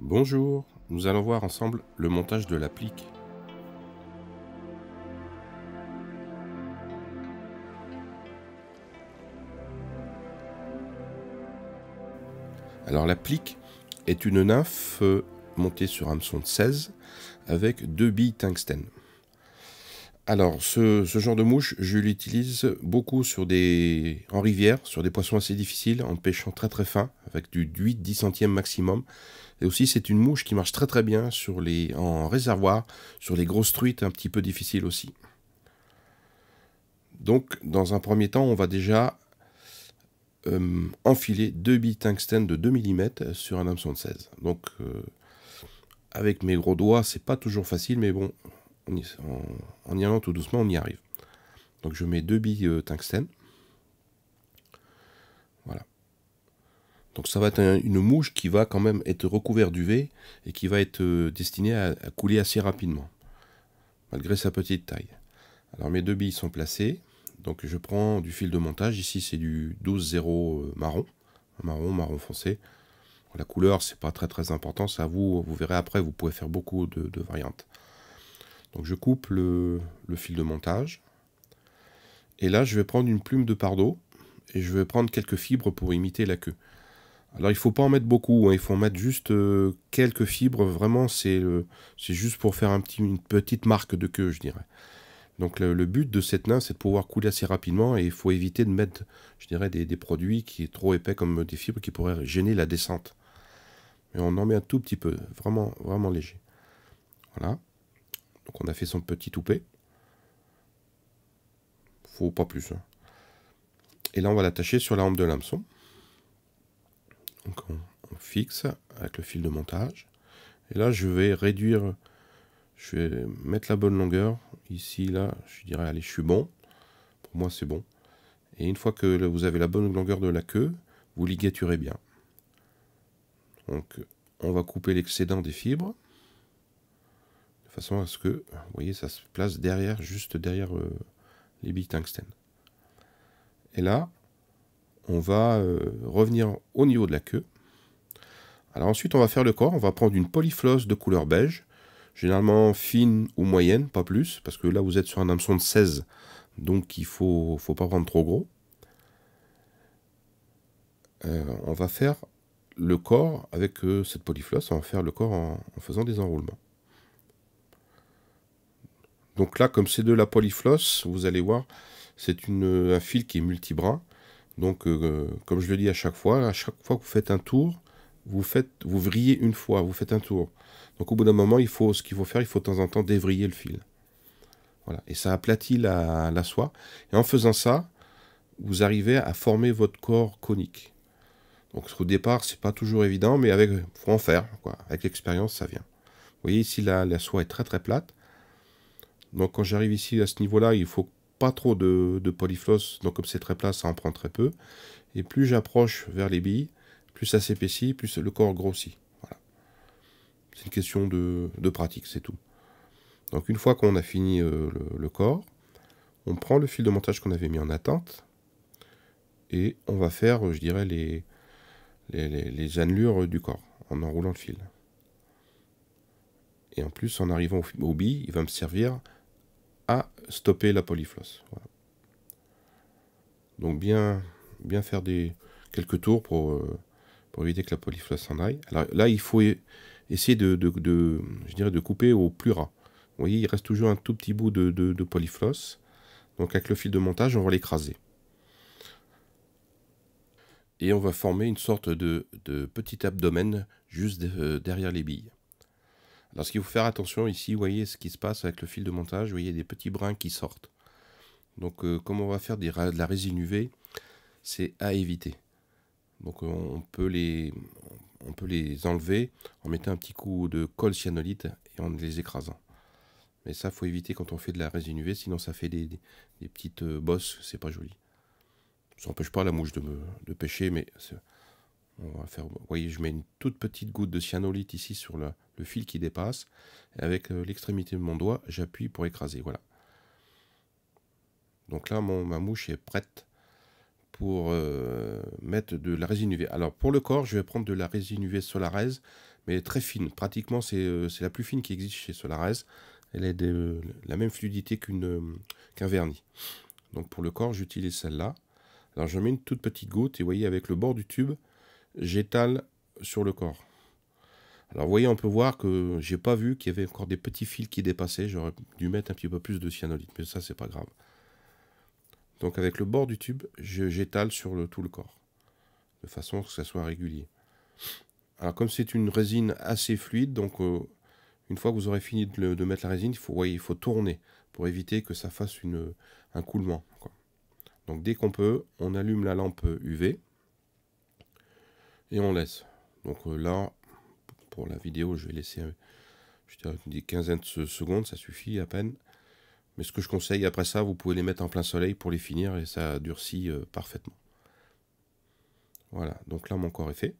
Bonjour, nous allons voir ensemble le montage de l'applique. Alors l'applique est une nymphe montée sur hameçon de 16 avec deux billes tungstène. Alors, ce, genre de mouche, je l'utilise beaucoup en rivière, sur des poissons assez difficiles, en pêchant très très fin, avec du 8-10 centièmes maximum. Et aussi, c'est une mouche qui marche très très bien sur les, en réservoir, sur les grosses truites un petit peu difficiles aussi. Donc, dans un premier temps, on va déjà euh, enfiler deux bits tungstène de 2 mm sur un hameçon de 16. Donc, euh, avec mes gros doigts, c'est pas toujours facile, mais bon, en, y allant tout doucement, on y arrive. Donc je mets deux billes euh, tungsten Voilà. Donc ça va être une mouche qui va quand même être recouverte d'UV et qui va être euh, destinée à, couler assez rapidement, malgré sa petite taille. Alors mes deux billes sont placées. Donc je prends du fil de montage. Ici c'est du 12-0 euh, marron, marron, marron foncé. La couleur, c'est pas très très important, ça vous, vous verrez après, vous pouvez faire beaucoup de variantes. Donc je coupe le, fil de montage. Et là, je vais prendre une plume de pardo et je vais prendre quelques fibres pour imiter la queue. Alors il faut pas en mettre beaucoup, hein. il faut mettre juste euh, quelques fibres, vraiment c'est euh, juste pour faire une petite marque de queue, je dirais. Donc le, but de cette nain, c'est de pouvoir couler assez rapidement et il faut éviter de mettre, je dirais, des, produits qui sont trop épais comme des fibres qui pourraient gêner la descente. Mais on en met un tout petit peu, vraiment, vraiment léger. Voilà. Donc on a fait son petit toupet. Faut pas plus. Hein. Et là, on va l'attacher sur la rampe de l'hameçon. Donc on, fixe avec le fil de montage. Et là, je vais réduire, je vais mettre la bonne longueur. Ici, là, je dirais, allez, je suis bon. Pour moi, c'est bon. Et une fois que vous avez la bonne longueur de la queue, vous ligaturez bien. Donc, on va couper l'excédent des fibres façon à ce que, vous voyez, ça se place derrière, juste derrière euh, les billes tungstène. Et là, on va euh, revenir au niveau de la queue. Alors ensuite, on va faire le corps. On va prendre une polyflosse de couleur beige, généralement fine ou moyenne, pas plus, parce que là, vous êtes sur un hameçon de 16, donc il faut, faut, pas prendre trop gros. Euh, on va faire le corps avec cette polyflosse, on va faire le corps en faisant des enroulements. Donc là, comme c'est de la polyfloss, vous allez voir, c'est un fil qui est multibras. Donc, euh, comme je le dis à chaque fois, à chaque fois que vous faites un tour, vous, faites, vous vrillez une fois, vous faites un tour. Donc, au bout d'un moment, il faut, ce qu'il faut faire, il faut de temps en temps dévriller le fil. Voilà. Et ça aplatit la, soie. Et en faisant ça, vous arrivez à former votre corps conique. Donc, au départ, c'est pas toujours évident, mais avec, faut en faire. Avec l'expérience, ça vient. Vous voyez ici, la soie est très très plate. Donc quand j'arrive ici à ce niveau-là, il faut pas trop de, de polyfloss, donc comme c'est très plat, ça en prend très peu. Et plus j'approche vers les billes, plus ça s'épaissit, plus le corps grossit. C'est une question de, pratique, c'est tout. Donc une fois qu'on a fini euh, le, corps, on prend le fil de montage qu'on avait mis en attente, et on va faire, je dirais, les, les, annelures du corps, en enroulant le fil. Et en plus, en arrivant aux billes, il va me servir stopper la polyflosse. Donc bien, bien faire des, quelques tours pour, euh, pour éviter que la polyflosse en aille. Alors là, il faut e-, essayer de, de, de, je dirais de couper au plus ras. Vous voyez, il reste toujours un tout petit bout de, de Donc avec le fil de montage, on va l'écraser. Et on va former une sorte de, petit abdomen juste euh, derrière les billes. Alors ce qu'il faut faire attention ici, vous voyez ce qui se passe avec le fil de montage, vous voyez des petits brins qui sortent. Donc euh, comme on va faire de la résine UV, c'est à éviter. Donc on peut, les, on peut les enlever en mettant un petit coup de colle cyanolite et en les écrasant. Mais ça, faut éviter quand on fait de la résine UV, sinon ça fait des, petites euh, bosses, c'est pas joli. Ça n'empêche pas la mouche de, de pêcher, mais faire, vous voyez, je mets une toute petite goutte de cyanolite ici sur le, fil qui dépasse. Et avec euh, l'extrémité de mon doigt, j'appuie pour écraser. Voilà. Donc là, mon, ma mouche est prête pour euh, mettre de la résine UV. Alors pour le corps, je vais prendre de la résine UV Solarez, mais très fine. Pratiquement, euh, c'est la plus fine qui existe chez Solarez. Elle a la même fluidité qu'un vernis. Donc pour le corps, j'utilise celle-là. Alors je mets une toute petite goutte et voyez avec le bord du tube, j'étale sur le corps. Alors vous voyez, on peut voir que j'ai pas vu qu'il y avait encore des petits fils qui dépassaient. J'aurais dû mettre un petit peu plus de cyanolite, mais ça c'est pas grave. Donc avec le bord du tube, j'étale sur tout le corps, de façon que ça soit régulier. Alors comme c'est une résine assez fluide, donc euh, une fois que vous aurez fini de, mettre la résine, il faut, tourner pour éviter que ça fasse un coulement. Donc dès qu'on peut, on allume la lampe UV et on laisse. Donc euh, là, pour la vidéo, je vais laisser euh, je des quinzaines de secondes, ça suffit à peine. Mais ce que je conseille après ça, vous pouvez les mettre en plein soleil pour les finir et ça durcit euh, parfaitement. Voilà, donc là mon corps est fait.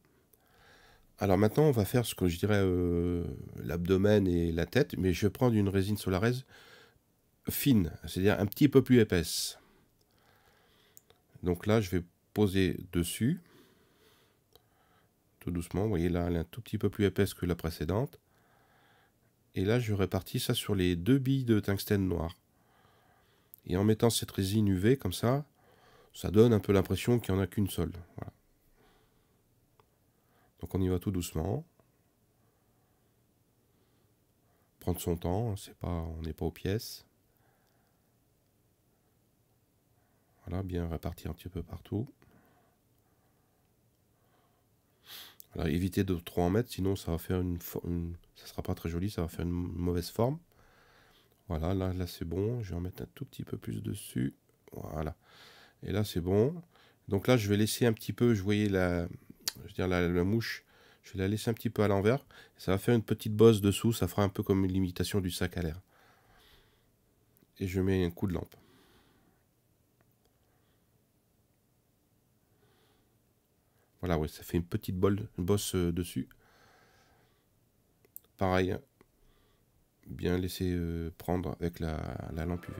Alors maintenant on va faire ce que je dirais l'abdomen et la tête, mais je vais prendre une résine solaraise fine, c'est-à-dire un petit peu plus épaisse. Donc là je vais poser dessus doucement. Vous voyez là, elle est un tout petit peu plus épaisse que la précédente. Et là, je répartis ça sur les deux billes de tungstène noir. Et en mettant cette résine UV comme ça, ça donne un peu l'impression qu'il n'y en a qu'une seule. Donc on y va tout doucement. Prendre son temps, hein, c'est pas, on n'est pas aux pièces. Voilà, bien réparti un petit peu partout. Alors évitez de trop en mettre, sinon ça va faire une, ça sera pas très joli, ça va faire une mauvaise forme. Voilà, là, là c'est bon. Je vais en mettre un tout petit peu plus dessus. Voilà. Et là c'est bon. Donc là je vais laisser un petit peu, je voyais la, je la, la mouche, je vais la laisser un petit peu à l'envers. Ça va faire une petite bosse dessous, ça fera un peu comme une limitation du sac à l'air. Et je mets un coup de lampe. Voilà, oui, ça fait une petite bosse euh, dessus. Pareil, bien laisser euh, prendre avec la, lampe UV.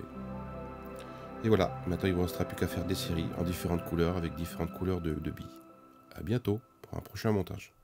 Et voilà, maintenant il ne restera plus qu'à faire des séries en différentes couleurs avec différentes couleurs de, de billes. A bientôt pour un prochain montage.